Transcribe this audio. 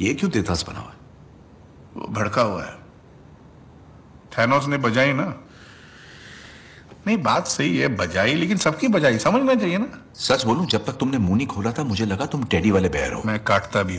ये क्यों तेतास बना हुआ है वो भड़का हुआ है थैनोस ने बजाई ना नहीं बात सही है बजाई लेकिन सबकी बजाई समझना चाहिए ना सच बोलूं जब तक तुमने मुंह नहीं खोला था मुझे लगा तुम टेडी वाले बहर हो मैं काटता भी